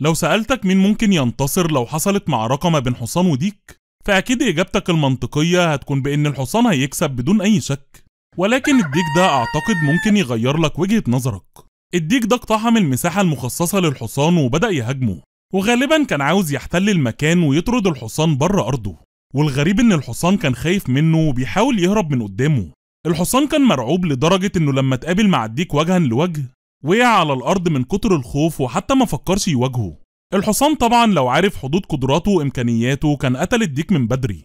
لو سألتك مين ممكن ينتصر لو حصلت معركة ما بين حصان وديك فأكيد إجابتك المنطقية هتكون بإن الحصان هيكسب بدون أي شك ولكن الديك ده أعتقد ممكن يغير لك وجهة نظرك الديك ده اقتحم المساحة المخصصة للحصان وبدأ يهاجمه وغالبا كان عاوز يحتل المكان ويطرد الحصان بره أرضه والغريب إن الحصان كان خايف منه وبيحاول يهرب من قدامه الحصان كان مرعوب لدرجة إنه لما اتقابل مع الديك وجها لوجه وقع على الأرض من كتر الخوف وحتى ما فكرش يواجهه الحصان طبعا لو عارف حدود قدراته وإمكانياته كان قتل الديك من بدري